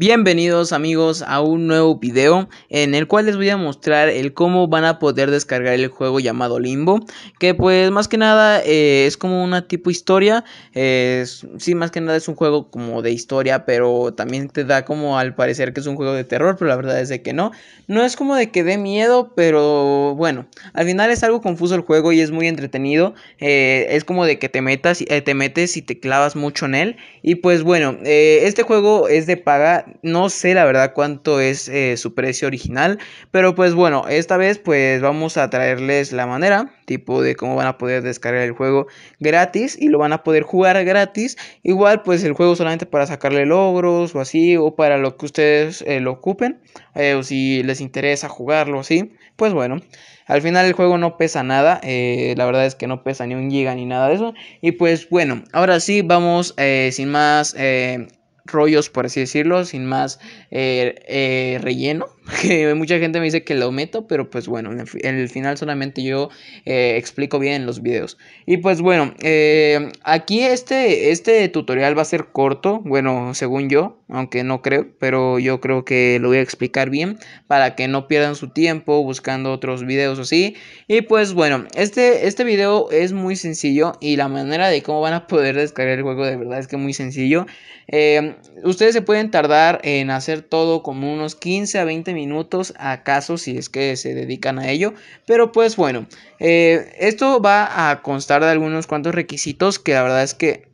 Bienvenidos amigos a un nuevo video en el cual les voy a mostrar el cómo van a poder descargar el juego llamado Limbo Que pues más que nada eh, es como una tipo historia, es, sí más que nada es un juego como de historia pero también te da como al parecer que es un juego de terror pero la verdad es de que no No es como de que dé miedo pero bueno al final es algo confuso el juego y es muy entretenido eh, Es como de que te, metas, eh, te metes y te clavas mucho en él y pues bueno este juego es de paga no sé la verdad cuánto es eh, su precio original, pero pues bueno, esta vez pues vamos a traerles la manera, tipo de cómo van a poder descargar el juego gratis y lo van a poder jugar gratis. Igual pues el juego solamente para sacarle logros o así, o para lo que ustedes eh, lo ocupen, eh, o si les interesa jugarlo así, pues bueno. Al final el juego no pesa nada, la verdad es que no pesa ni un giga ni nada de eso. Y pues bueno, ahora sí vamos sin más rollos, por así decirlo, sin más eh, eh, relleno. Que mucha gente me dice que lo meto, pero pues bueno, en el, final solamente yo eh, explico bien los videos. Y pues bueno, eh, aquí este, este tutorial va a ser corto, bueno, según yo, aunque no creo, pero yo creo que lo voy a explicar bien para que no pierdan su tiempo buscando otros videos así. Y pues bueno, este, este video es muy sencillo y la manera de cómo van a poder descargar el juego de verdad es que muy sencillo. Eh, ustedes se pueden tardar en hacer todo como unos 15 a 20 minutos minutos acaso si es que se dedican a ello. Pero pues bueno, eh, esto va a constar de algunos cuantos requisitos que la verdad es que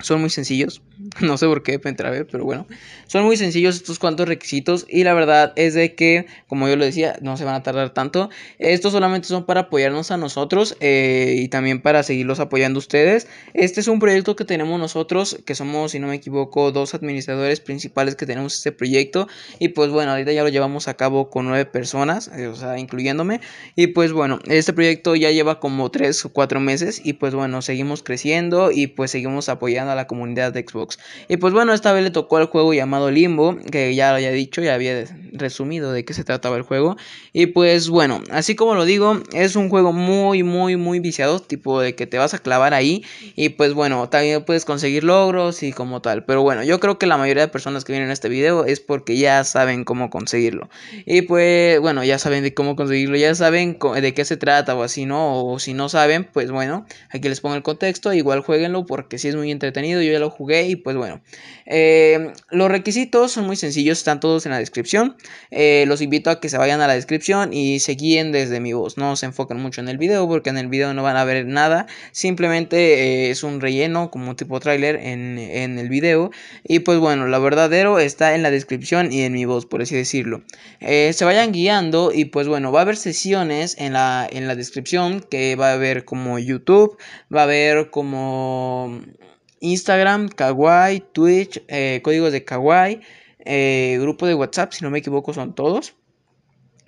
son muy sencillos. No sé por qué pero bueno. Son muy sencillos estos cuantos requisitos y la verdad es de que, como yo lo decía, no se van a tardar tanto. Estos solamente son para apoyarnos a nosotros eh, y también para seguirlos apoyando ustedes. Este es un proyecto que tenemos nosotros, que somos, si no me equivoco, dos administradores principales que tenemos este proyecto. Y pues bueno, ahorita ya lo llevamos a cabo con nueve personas, eh, o sea, incluyéndome. Y pues bueno, este proyecto ya lleva como tres o cuatro meses y pues bueno, seguimos creciendo y pues seguimos apoyando a la comunidad de Xbox. Y pues bueno, esta vez le tocó al juego llamado Limbo, que ya lo había dicho, ya había resumido de qué se trataba el juego. Y pues bueno, así como lo digo, es un juego muy, muy, muy viciado, tipo de que te vas a clavar ahí. Y pues bueno, también puedes conseguir logros y como tal. Pero bueno, yo creo que la mayoría de personas que vienen a este video es porque ya saben cómo conseguirlo. Y pues bueno, ya saben de cómo conseguirlo, ya saben de qué se trata o así, ¿no? O si no saben, pues bueno, aquí les pongo el contexto. Igual jueguenlo porque si sí es muy entretenido. Yo ya lo jugué y pues bueno, em, los requisitos son muy sencillos, están todos en la descripción. Eh, los invito a que se vayan a la descripción y se guíen desde mi voz. No se enfoquen mucho en el video porque en el video no van a ver nada. Simplemente eh, es un relleno como tipo trailer en, el video. Y pues bueno, lo verdadero está en la descripción y en mi voz, por así decirlo. Eh, se vayan guiando y pues bueno, va a haber sesiones en la, en la descripción que va a haber como YouTube, va a haber como Instagram, Kawaii, Twitch, eh, códigos de Kawaii, eh, grupo de WhatsApp, si no me equivoco son todos.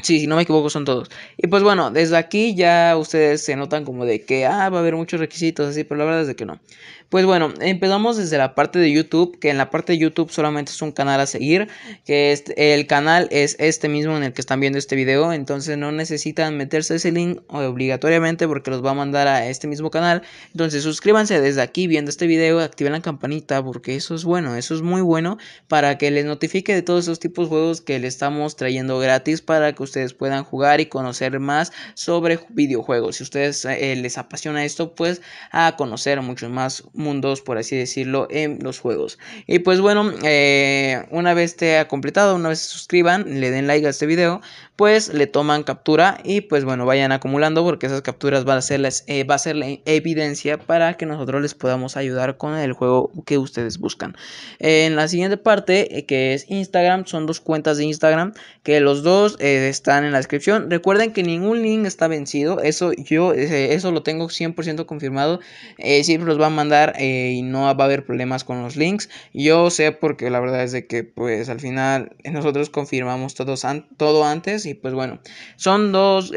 Sí, si no me equivoco son todos. Y pues bueno, desde aquí ya ustedes se notan como de que ah, va a haber muchos requisitos así, pero la verdad es de que no. Pues bueno, empezamos desde la parte de YouTube, que en la parte de YouTube solamente es un canal a seguir, que el canal es este mismo en el que están viendo este video, entonces no necesitan meterse ese link obligatoriamente porque los va a mandar a este mismo canal. Entonces suscríbanse desde aquí viendo este video, activen la campanita porque eso es bueno, eso es muy bueno para que les notifique de todos esos tipos de juegos que le estamos trayendo gratis para que ustedes puedan jugar y conocer más sobre videojuegos. Si a ustedes eh, les apasiona esto, pues a conocer muchos más mundos, por así decirlo, en los juegos. Y pues bueno, eh, una vez te ha completado, una vez se suscriban, le den like a este video, pues le toman captura y pues bueno, vayan acumulando porque esas capturas van a ser, las, eh, va a ser la evidencia para que nosotros les podamos ayudar con el juego que ustedes buscan. en la siguiente parte, que es Instagram, son dos cuentas de Instagram que los dos... están están en la descripción. Recuerden que ningún link está vencido. Eso yo eso lo tengo 100% confirmado. Eh, siempre los va a mandar eh, y no va a haber problemas con los links. Yo sé porque la verdad es de que pues al final eh, nosotros confirmamos todos todo antes y pues bueno. Son dos,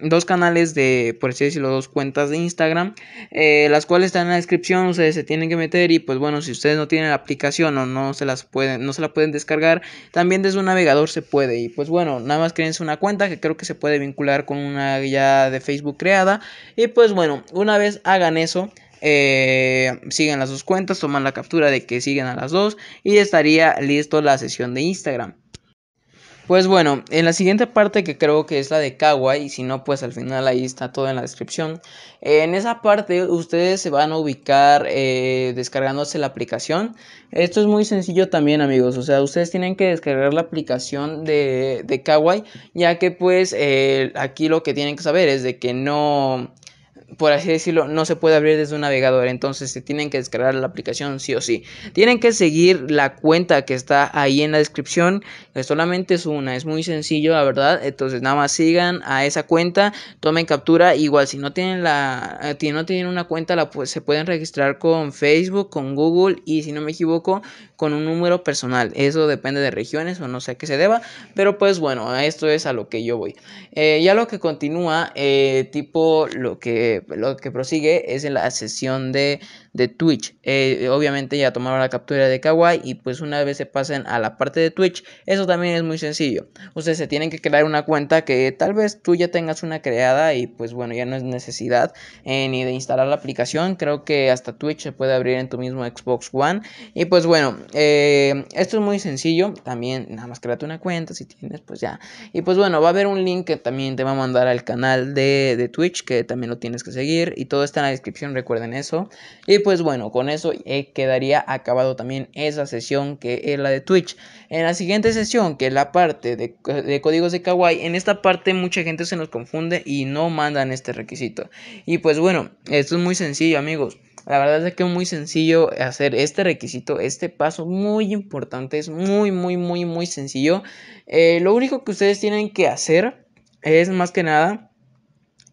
dos canales de, por así decirlo, dos cuentas de Instagram. las cuales están en la descripción. Ustedes se tienen que meter y pues bueno, si ustedes no tienen la aplicación o no se las pueden, no se la pueden descargar, también desde un navegador se puede. Y pues bueno, nada más una cuenta que creo que se puede vincular con una ya de Facebook creada. Y pues bueno, una vez hagan eso, eh, siguen las dos cuentas, toman la captura de que siguen a las dos y estaría listo la sesión de Instagram. Pues bueno, en la siguiente parte que creo que es la de Kawaii, y si no, pues al final ahí está todo en la descripción. en esa parte ustedes se van a ubicar eh, descargándose la aplicación. Esto es muy sencillo también amigos, o sea, ustedes tienen que descargar la aplicación de, de Kawaii, ya que pues eh, aquí lo que tienen que saber es de que no por así decirlo, no se puede abrir desde un navegador. Entonces se tienen que descargar la aplicación sí o sí. Tienen que seguir la cuenta que está ahí en la descripción. Que solamente es una. Es muy sencillo, la verdad. Entonces nada más sigan a esa cuenta. Tomen captura. Igual si no tienen la. no tienen una cuenta, la, se pueden registrar con Facebook, con Google. Y si no me equivoco, con un número personal. Eso depende de regiones o no sé a qué se deba. Pero pues bueno, esto es a lo que yo voy. Eh, ya lo que continúa, eh, tipo lo que lo que prosigue es la sesión de de Twitch. Eh, obviamente ya tomaron la captura de Kawaii y pues una vez se pasen a la parte de Twitch, eso también es muy sencillo. Ustedes se tienen que crear una cuenta que tal vez tú ya tengas una creada y pues bueno, ya no es necesidad eh, ni de instalar la aplicación. Creo que hasta Twitch se puede abrir en tu mismo Xbox One. Y pues bueno, eh, esto es muy sencillo. También nada más créate una cuenta si tienes, pues ya. Y pues bueno, va a haber un link que también te va a mandar al canal de, de Twitch que también lo tienes que seguir. Y todo está en la descripción, recuerden eso. Y pues bueno, con eso eh, quedaría acabado también esa sesión que es la de Twitch. En la siguiente sesión, que es la parte de, códigos de Kawaii, en esta parte mucha gente se nos confunde y no mandan este requisito. Y pues bueno, esto es muy sencillo amigos. La verdad es que es muy sencillo hacer este requisito, este paso muy importante, es muy, muy, muy, muy sencillo. Eh, lo único que ustedes tienen que hacer es más que nada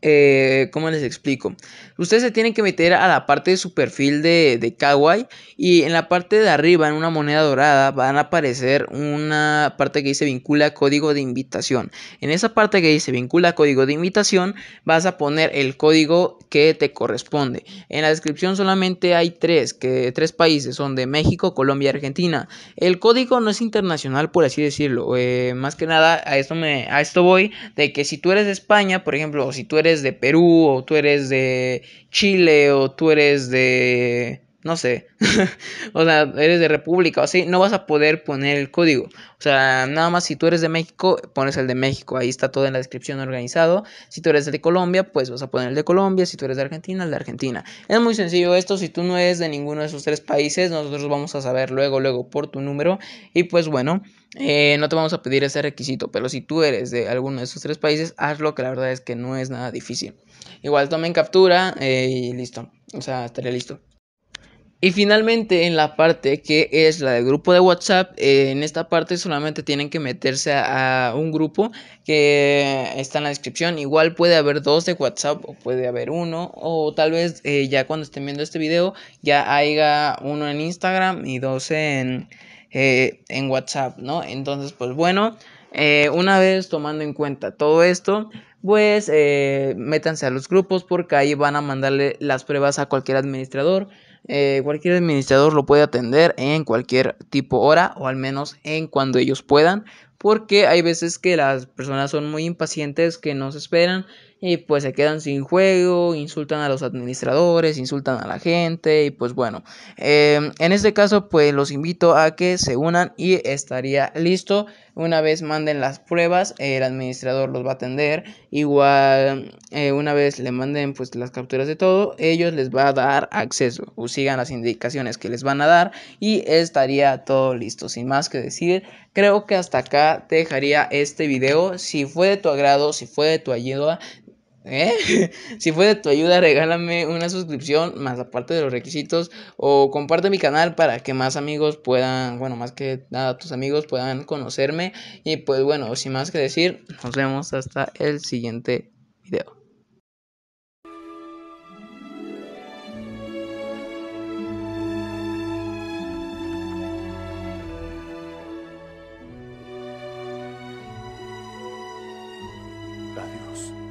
eh, ¿cómo les explico? Ustedes se tienen que meter a la parte de su perfil de, de Kawaii y en la parte de arriba, en una moneda dorada, van a aparecer una parte que dice vincula código de invitación. En esa parte que dice vincula código de invitación, vas a poner el código que te corresponde. En la descripción solamente hay tres, que, tres países, son de México, Colombia y Argentina. El código no es internacional, por así decirlo. Eh, más que nada, a esto, me, a esto voy, de que si tú eres de España, por ejemplo, o si tú eres eres de Perú o tú eres de Chile o tú eres de no sé, o sea, eres de República o así, no vas a poder poner el código. O sea, nada más si tú eres de México, pones el de México, ahí está todo en la descripción organizado. Si tú eres de Colombia, pues vas a poner el de Colombia, si tú eres de Argentina, el de Argentina. Es muy sencillo esto, si tú no eres de ninguno de esos tres países, nosotros vamos a saber luego, luego por tu número y pues bueno. Eh, no te vamos a pedir ese requisito, pero si tú eres de alguno de esos tres países, hazlo, que la verdad es que no es nada difícil. Igual tomen captura eh, y listo. O sea, estaría listo. Y finalmente en la parte que es la del grupo de WhatsApp, eh, en esta parte solamente tienen que meterse a, un grupo que está en la descripción. Igual puede haber dos de WhatsApp o puede haber uno o tal vez eh, ya cuando estén viendo este video ya haya uno en Instagram y dos en, eh, en WhatsApp, ¿no? Entonces pues bueno, una vez tomando en cuenta todo esto, pues métanse a los grupos porque ahí van a mandarle las pruebas a cualquier administrador. Eh, cualquier administrador lo puede atender en cualquier tipo hora o al menos en cuando ellos puedan porque hay veces que las personas son muy impacientes que no se esperan y pues se quedan sin juego, insultan a los administradores, insultan a la gente y pues bueno, em, en este caso pues los invito a que se unan y estaría listo. Una vez manden las pruebas, el administrador los va a atender. Igual, eh, una vez le manden pues las capturas de todo, ellos les va a dar acceso. O sigan las indicaciones que les van a dar y estaría todo listo. Sin más que decir, creo que hasta acá te dejaría este video. Si fue de tu agrado, si fue de tu ayuda, ¿Eh? Si fue de tu ayuda, regálame una suscripción más aparte de los requisitos o comparte mi canal para que más amigos puedan, bueno, más que nada tus amigos puedan conocerme. Y pues bueno, sin más que decir, nos vemos hasta el siguiente video. Adiós.